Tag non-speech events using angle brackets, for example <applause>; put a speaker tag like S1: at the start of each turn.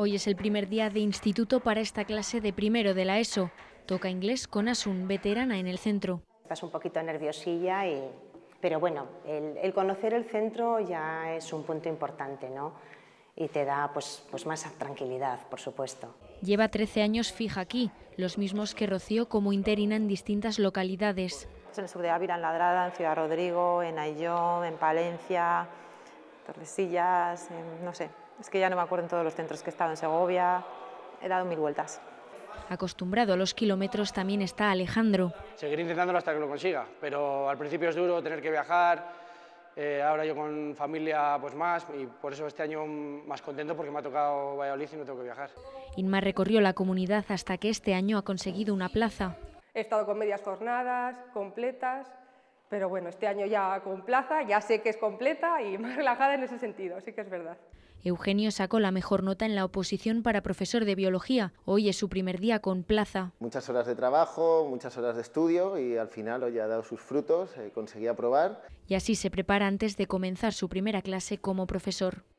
S1: Hoy es el primer día de instituto para esta clase de primero de la ESO. Toca inglés con Asun, veterana en el centro.
S2: Estás un poquito nerviosilla, y... pero bueno, el, conocer el centro ya es un punto importante, ¿no? Y te da pues, pues más tranquilidad, por supuesto.
S1: Lleva 13 años fija aquí, los mismos que Rocío como interina en distintas localidades.
S2: En el sur de Ávila, en Ladrada, en Ciudad Rodrigo, en Ayllón, en Palencia, Tordesillas, no sé, es que ya no me acuerdo en todos los centros que he estado en Segovia, he dado mil vueltas.
S3: Acostumbrado
S1: a los kilómetros también está Alejandro.
S3: Seguiré intentándolo hasta que lo consiga, pero al principio es duro tener que viajar, eh, ahora yo con familia pues más y por eso este año más contento porque me ha tocado
S4: Valladolid y no tengo que viajar.
S1: Inma recorrió la comunidad hasta que este año ha conseguido una plaza.
S4: He estado con medias jornadas, completas, pero bueno, este año ya con plaza, ya sé que es completa y <laughs> más relajada en ese sentido, sí que es verdad.
S1: Eugenio sacó la mejor nota en la oposición para profesor de biología. Hoy es su primer día con plaza.
S3: Muchas horas de trabajo, muchas horas de estudio y al final hoy ha dado sus frutos, eh, conseguí aprobar.
S1: Y así se prepara antes de comenzar su primera clase como profesor.